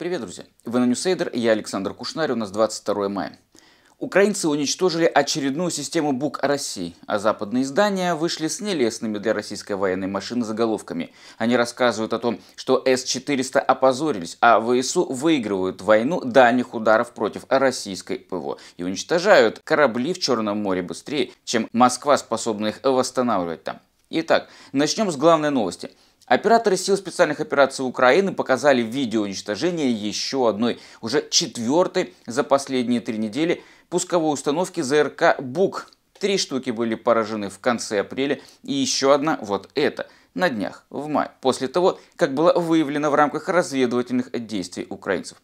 Привет, друзья! Вы на Ньюсейдер, я Александр Кушнарь, у нас 22 мая. Украинцы уничтожили очередную систему БУК России, а западные издания вышли с нелестными для российской военной машины заголовками. Они рассказывают о том, что С-400 опозорились, а ВСУ выигрывают войну дальних ударов против российской ПВО и уничтожают корабли в Черном море быстрее, чем Москва способна их восстанавливать там. Итак, начнем с главной новости – Операторы сил специальных операций Украины показали видео уничтожения еще одной, уже четвертой за последние три недели пусковой установки ЗРК «Бук». Три штуки были поражены в конце апреля и еще одна вот эта на днях, в мае, после того, как была выявлена в рамках разведывательных действий украинцев.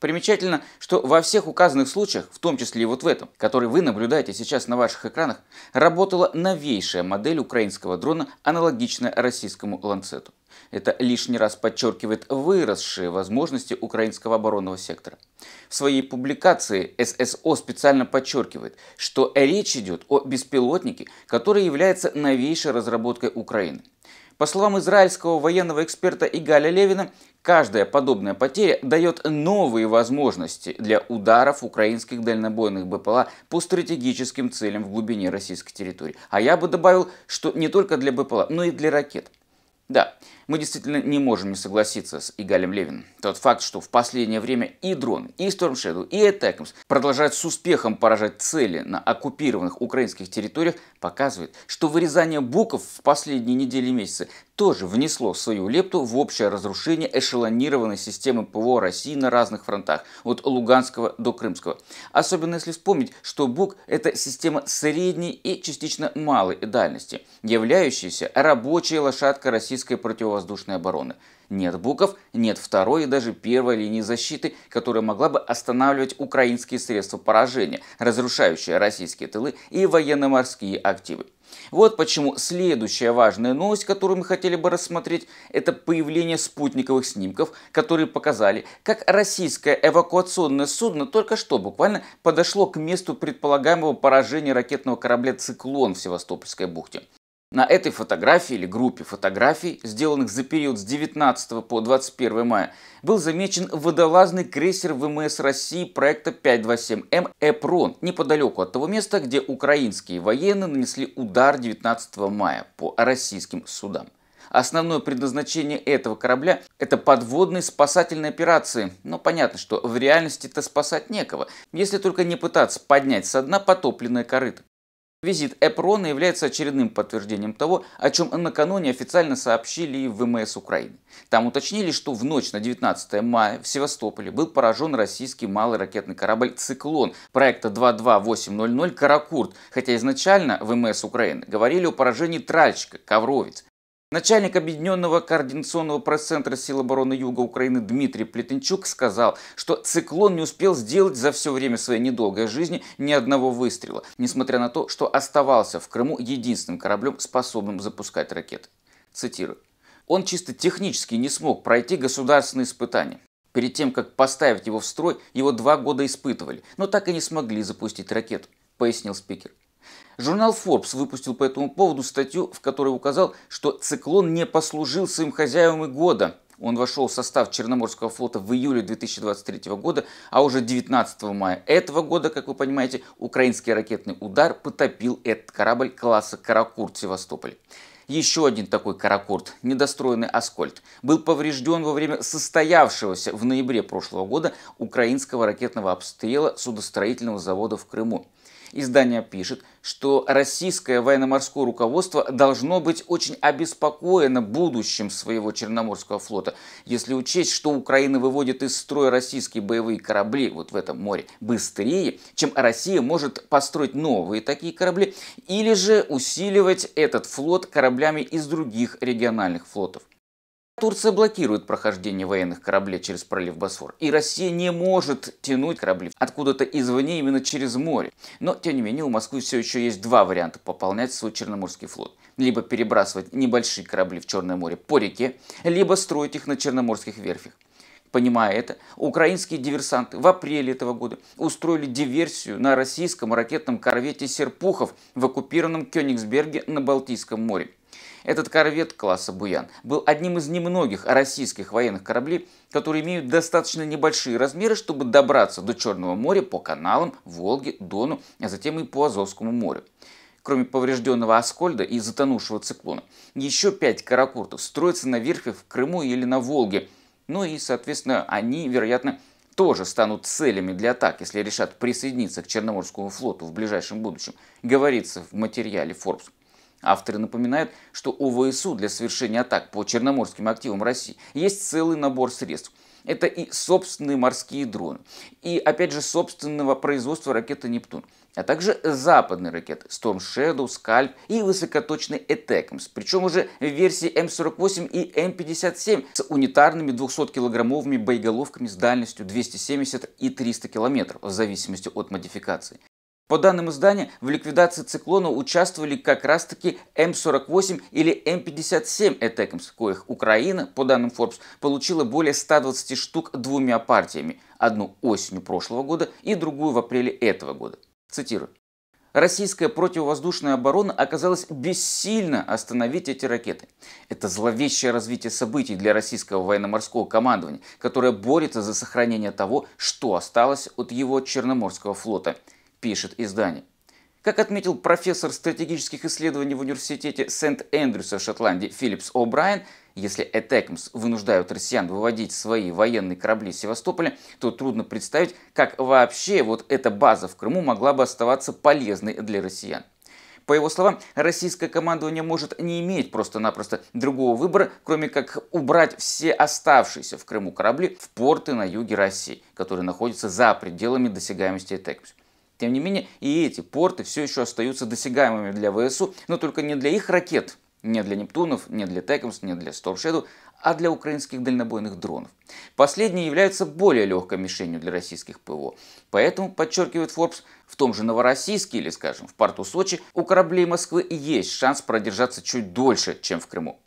Примечательно, что во всех указанных случаях, в том числе и вот в этом, который вы наблюдаете сейчас на ваших экранах, работала новейшая модель украинского дрона, аналогичная российскому «Ланцету». Это лишний раз подчеркивает выросшие возможности украинского оборонного сектора. В своей публикации ССО специально подчеркивает, что речь идет о беспилотнике, который является новейшей разработкой Украины. По словам израильского военного эксперта Игаля Левина, каждая подобная потеря дает новые возможности для ударов украинских дальнобойных БПЛА по стратегическим целям в глубине российской территории. А я бы добавил, что не только для БПЛА, но и для ракет. Да, мы действительно не можем не согласиться с Игалем Левиным. Тот факт, что в последнее время и дрон, и Storm Shadow, и Attackms продолжают с успехом поражать цели на оккупированных украинских территориях, показывает, что вырезание буков в последние недели и месяцы тоже внесло свою лепту в общее разрушение эшелонированной системы ПВО России на разных фронтах, от Луганского до Крымского. Особенно если вспомнить, что БУК – это система средней и частично малой дальности, являющаяся рабочей лошадкой российской противовоздушной воздушной обороны. Нет буков, нет второй и даже первой линии защиты, которая могла бы останавливать украинские средства поражения, разрушающие российские тылы и военно-морские активы. Вот почему следующая важная новость, которую мы хотели бы рассмотреть, это появление спутниковых снимков, которые показали, как российское эвакуационное судно только что буквально подошло к месту предполагаемого поражения ракетного корабля «Циклон» в Севастопольской бухте. На этой фотографии или группе фотографий, сделанных за период с 19 по 21 мая, был замечен водолазный крейсер ВМС России проекта 527М «Эпрон» неподалеку от того места, где украинские военные нанесли удар 19 мая по российским судам. Основное предназначение этого корабля – это подводные спасательные операции. Но понятно, что в реальности-то спасать некого, если только не пытаться поднять со дна потопленное корыто. Визит Эпрона является очередным подтверждением того, о чем накануне официально сообщили в ВМС Украины. Там уточнили, что в ночь на 19 мая в Севастополе был поражен российский малый ракетный корабль «Циклон» проекта 22800 «Каракурт», хотя изначально ВМС Украины говорили о поражении тральщика «Ковровец». Начальник Объединенного координационного пресс-центра сил обороны Юга Украины Дмитрий Плетенчук сказал, что «Циклон» не успел сделать за все время своей недолгой жизни ни одного выстрела, несмотря на то, что оставался в Крыму единственным кораблем, способным запускать ракеты. Цитирую. «Он чисто технически не смог пройти государственные испытания. Перед тем, как поставить его в строй, его два года испытывали, но так и не смогли запустить ракету», пояснил спикер. Журнал Forbes выпустил по этому поводу статью, в которой указал, что «Циклон» не послужил своим хозяевам и года. Он вошел в состав Черноморского флота в июле 2023 года, а уже 19 мая этого года, как вы понимаете, украинский ракетный удар потопил этот корабль класса «Каракурт» Севастополь. Еще один такой каракурт, недостроенный «Аскольд», был поврежден во время состоявшегося в ноябре прошлого года украинского ракетного обстрела судостроительного завода в Крыму. Издание пишет, что российское военно-морское руководство должно быть очень обеспокоено будущим своего Черноморского флота, если учесть, что Украина выводит из строя российские боевые корабли вот в этом море быстрее, чем Россия может построить новые такие корабли, или же усиливать этот флот кораблями из других региональных флотов. Турция блокирует прохождение военных кораблей через пролив Босфор, и Россия не может тянуть корабли откуда-то извне именно через море. Но, тем не менее, у Москвы все еще есть два варианта пополнять свой Черноморский флот. Либо перебрасывать небольшие корабли в Черное море по реке, либо строить их на черноморских верфях. Понимая это, украинские диверсанты в апреле этого года устроили диверсию на российском ракетном корвете «Серпухов» в оккупированном Кёнигсберге на Балтийском море. Этот корвет класса «Буян» был одним из немногих российских военных кораблей, которые имеют достаточно небольшие размеры, чтобы добраться до Черного моря по каналам, Волги, Дону, а затем и по Азовскому морю. Кроме поврежденного Аскольда и затонувшего циклона, еще пять каракуртов строятся на верфи в Крыму или на Волге. Ну и, соответственно, они, вероятно, тоже станут целями для атак, если решат присоединиться к Черноморскому флоту в ближайшем будущем, говорится в материале Forbes. Авторы напоминают, что у ВСУ для совершения атак по черноморским активам России есть целый набор средств. Это и собственные морские дроны, и опять же собственного производства ракеты «Нептун», а также западные ракеты Storm Shadow, Scalp и высокоточный ETECMS, причем уже в версии М48 и М57 с унитарными 200-килограммовыми боеголовками с дальностью 270 и 300 километров в зависимости от модификации. По данным издания, в ликвидации циклона участвовали как раз-таки М48 или М57 «Этекомс», коих Украина, по данным Forbes, получила более 120 штук двумя партиями, одну осенью прошлого года и другую в апреле этого года. Цитирую. Российская противовоздушная оборона оказалась бессильно остановить эти ракеты. Это зловещее развитие событий для российского военно-морского командования, которое борется за сохранение того, что осталось от его Черноморского флота – пишет издание. Как отметил профессор стратегических исследований в университете Сент-Эндрюса в Шотландии Филлипс О'Брайен, если Этекмс вынуждают россиян выводить свои военные корабли из Севастополя, то трудно представить, как вообще вот эта база в Крыму могла бы оставаться полезной для россиян. По его словам, российское командование может не иметь просто-напросто другого выбора, кроме как убрать все оставшиеся в Крыму корабли в порты на юге России, которые находятся за пределами досягаемости Этекмса. Тем не менее, и эти порты все еще остаются досягаемыми для ВСУ, но только не для их ракет, не для Нептунов, не для Текомс, не для Storm а для украинских дальнобойных дронов. Последние являются более легкой мишенью для российских ПВО. Поэтому, подчеркивает Forbes, в том же Новороссийске или, скажем, в порту Сочи у кораблей Москвы есть шанс продержаться чуть дольше, чем в Крыму.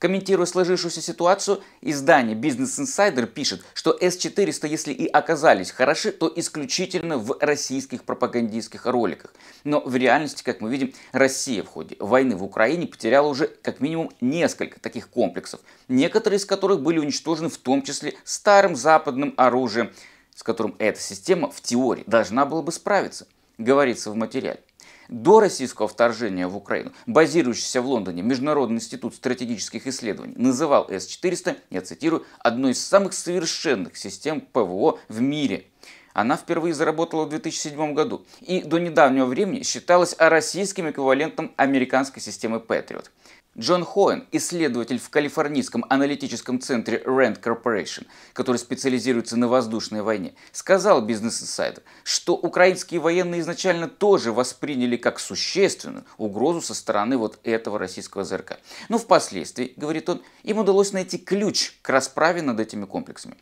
Комментируя сложившуюся ситуацию, издание Business Insider пишет, что s 400 если и оказались хороши, то исключительно в российских пропагандистских роликах. Но в реальности, как мы видим, Россия в ходе войны в Украине потеряла уже как минимум несколько таких комплексов, некоторые из которых были уничтожены в том числе старым западным оружием, с которым эта система в теории должна была бы справиться, говорится в материале до российского вторжения в Украину, базирующийся в Лондоне Международный институт стратегических исследований, называл С-400, я цитирую, одной из самых совершенных систем ПВО в мире. Она впервые заработала в 2007 году и до недавнего времени считалась российским эквивалентом американской системы Patriot. Джон Хоэн, исследователь в Калифорнийском аналитическом центре Rand Corporation, который специализируется на воздушной войне, сказал Business Insider, что украинские военные изначально тоже восприняли как существенную угрозу со стороны вот этого российского ЗРК. Но впоследствии, говорит он, им удалось найти ключ к расправе над этими комплексами.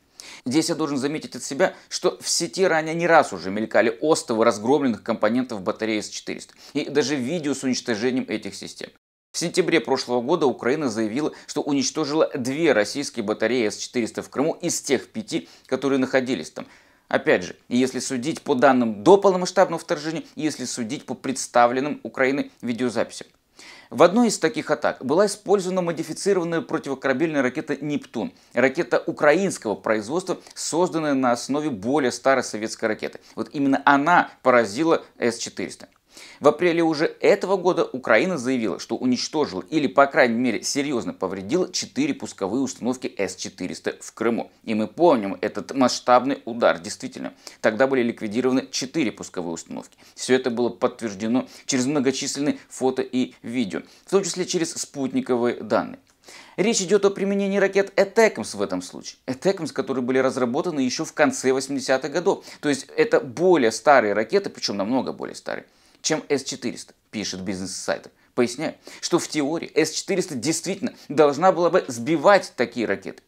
Здесь я должен заметить от себя, что в сети ранее не раз уже мелькали остовы разгромленных компонентов батареи С-400 и даже видео с уничтожением этих систем. В сентябре прошлого года Украина заявила, что уничтожила две российские батареи С-400 в Крыму из тех пяти, которые находились там. Опять же, если судить по данным до полномасштабного вторжения, если судить по представленным Украиной видеозаписям. В одной из таких атак была использована модифицированная противокорабельная ракета «Нептун». Ракета украинского производства, созданная на основе более старой советской ракеты. Вот именно она поразила С-400. В апреле уже этого года Украина заявила, что уничтожила или, по крайней мере, серьезно повредила 4 пусковые установки С-400 в Крыму. И мы помним этот масштабный удар, действительно. Тогда были ликвидированы 4 пусковые установки. Все это было подтверждено через многочисленные фото и видео, в том числе через спутниковые данные. Речь идет о применении ракет Этекмс в этом случае. Этекмс, которые были разработаны еще в конце 80-х годов. То есть это более старые ракеты, причем намного более старые чем S400, пишет бизнес-сайт. Поясняю, что в теории s 400 действительно должна была бы сбивать такие ракеты.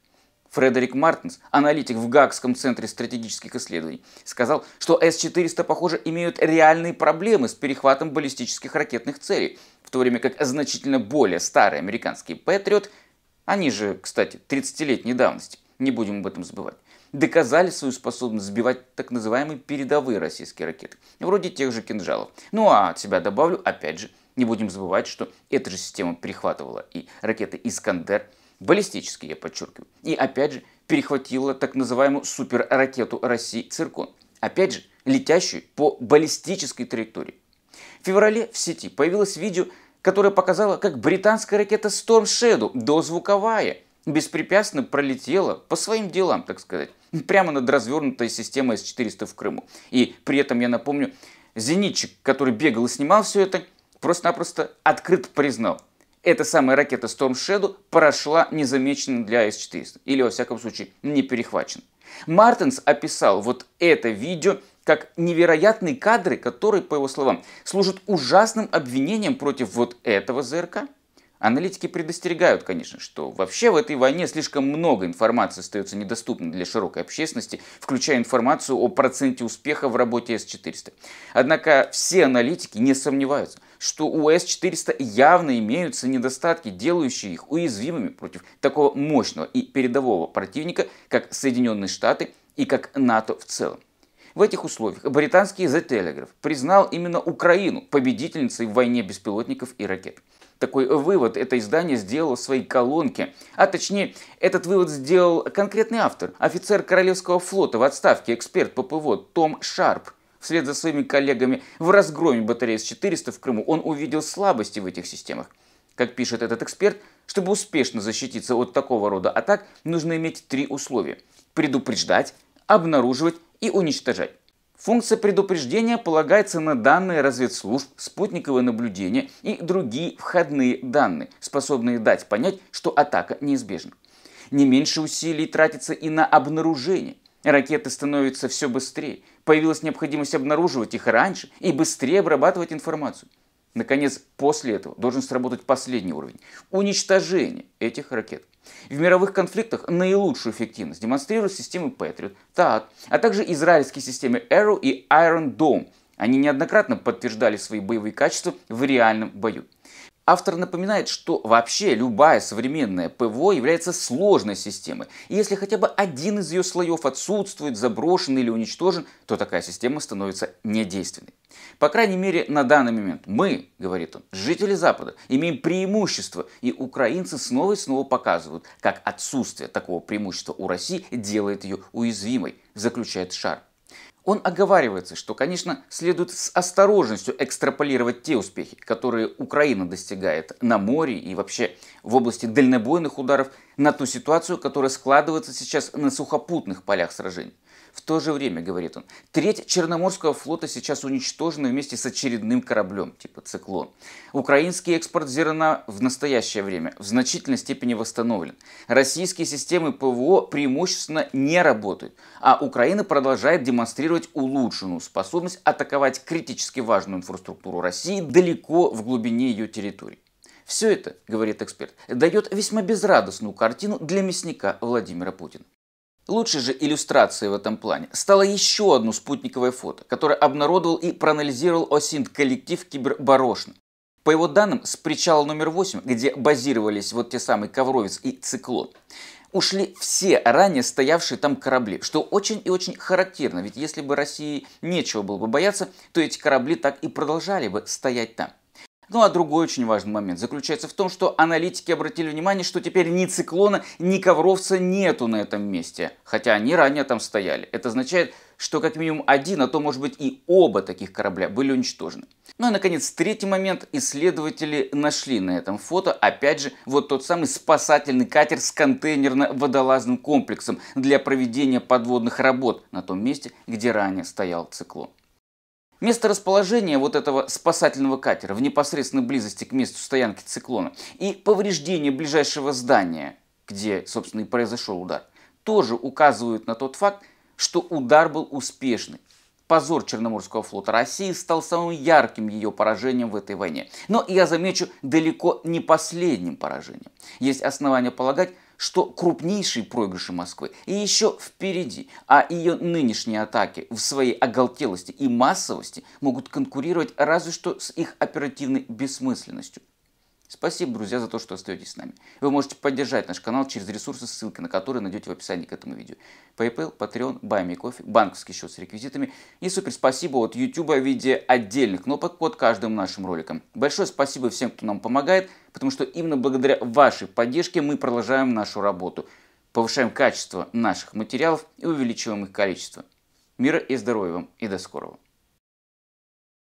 Фредерик Мартинс, аналитик в Гагском центре стратегических исследований, сказал, что С-400, похоже, имеют реальные проблемы с перехватом баллистических ракетных целей, в то время как значительно более старые американские Патриот, они же, кстати, 30-летней давности, не будем об этом забывать, доказали свою способность сбивать так называемые передовые российские ракеты, вроде тех же кинжалов. Ну а от себя добавлю, опять же, не будем забывать, что эта же система перехватывала и ракеты «Искандер», баллистические, я подчеркиваю, и опять же перехватила так называемую суперракету России «Циркон», опять же летящую по баллистической траектории. В феврале в сети появилось видео, которое показало, как британская ракета Storm Shadow, дозвуковая, беспрепятственно пролетела по своим делам, так сказать, прямо над развернутой системой С-400 в Крыму. И при этом, я напомню, зенитчик, который бегал и снимал все это, просто-напросто открыто признал, эта самая ракета Storm Shadow прошла незамеченной для С-400, или, во всяком случае, не перехвачена. Мартинс описал вот это видео как невероятные кадры, которые, по его словам, служат ужасным обвинением против вот этого ЗРК. Аналитики предостерегают, конечно, что вообще в этой войне слишком много информации остается недоступной для широкой общественности, включая информацию о проценте успеха в работе С-400. Однако все аналитики не сомневаются, что у С-400 явно имеются недостатки, делающие их уязвимыми против такого мощного и передового противника, как Соединенные Штаты и как НАТО в целом. В этих условиях британский The Telegraph признал именно Украину победительницей в войне беспилотников и ракет. Такой вывод это издание сделало в своей колонке. А точнее, этот вывод сделал конкретный автор, офицер Королевского флота в отставке, эксперт по ПВО Том Шарп. Вслед за своими коллегами в разгроме батареи С-400 в Крыму он увидел слабости в этих системах. Как пишет этот эксперт, чтобы успешно защититься от такого рода атак, нужно иметь три условия. Предупреждать, обнаруживать и уничтожать. Функция предупреждения полагается на данные разведслужб, спутниковые наблюдения и другие входные данные, способные дать понять, что атака неизбежна. Не меньше усилий тратится и на обнаружение. Ракеты становятся все быстрее. Появилась необходимость обнаруживать их раньше и быстрее обрабатывать информацию. Наконец, после этого должен сработать последний уровень – уничтожение этих ракет. В мировых конфликтах наилучшую эффективность демонстрируют системы Patriot, TAAD, а также израильские системы Arrow и Iron Dome. Они неоднократно подтверждали свои боевые качества в реальном бою. Автор напоминает, что вообще любая современная ПВО является сложной системой. И если хотя бы один из ее слоев отсутствует, заброшен или уничтожен, то такая система становится недейственной. По крайней мере, на данный момент мы, говорит он, жители Запада, имеем преимущество, и украинцы снова и снова показывают, как отсутствие такого преимущества у России делает ее уязвимой, заключает Шар. Он оговаривается, что, конечно, следует с осторожностью экстраполировать те успехи, которые Украина достигает на море и вообще в области дальнобойных ударов, на ту ситуацию, которая складывается сейчас на сухопутных полях сражений. В то же время, говорит он, треть Черноморского флота сейчас уничтожена вместе с очередным кораблем, типа «Циклон». Украинский экспорт зерна в настоящее время в значительной степени восстановлен. Российские системы ПВО преимущественно не работают, а Украина продолжает демонстрировать улучшенную способность атаковать критически важную инфраструктуру России далеко в глубине ее территории. Все это, говорит эксперт, дает весьма безрадостную картину для мясника Владимира Путина. Лучшей же иллюстрацией в этом плане стало еще одно спутниковое фото, которое обнародовал и проанализировал ОСИНТ коллектив Киберборошна. По его данным, с причала номер 8, где базировались вот те самые Ковровец и Циклон, ушли все ранее стоявшие там корабли, что очень и очень характерно, ведь если бы России нечего было бы бояться, то эти корабли так и продолжали бы стоять там. Ну а другой очень важный момент заключается в том, что аналитики обратили внимание, что теперь ни циклона, ни ковровца нету на этом месте. Хотя они ранее там стояли. Это означает, что как минимум один, а то может быть и оба таких корабля были уничтожены. Ну и наконец, третий момент. Исследователи нашли на этом фото, опять же, вот тот самый спасательный катер с контейнерно-водолазным комплексом для проведения подводных работ на том месте, где ранее стоял циклон. Место расположения вот этого спасательного катера в непосредственной близости к месту стоянки циклона и повреждение ближайшего здания, где, собственно, и произошел удар, тоже указывают на тот факт, что удар был успешный. Позор Черноморского флота России стал самым ярким ее поражением в этой войне. Но, я замечу, далеко не последним поражением. Есть основания полагать, что крупнейшие проигрыши Москвы и еще впереди, а ее нынешние атаки в своей оголтелости и массовости могут конкурировать разве что с их оперативной бессмысленностью. Спасибо, друзья, за то, что остаетесь с нами. Вы можете поддержать наш канал через ресурсы, ссылки на которые найдете в описании к этому видео. PayPal, Patreon, Buy Me Coffee, банковский счет с реквизитами и супер спасибо от YouTube в виде отдельных кнопок под каждым нашим роликом. Большое спасибо всем, кто нам помогает, потому что именно благодаря вашей поддержке мы продолжаем нашу работу, повышаем качество наших материалов и увеличиваем их количество. Мира и здоровья вам и до скорого!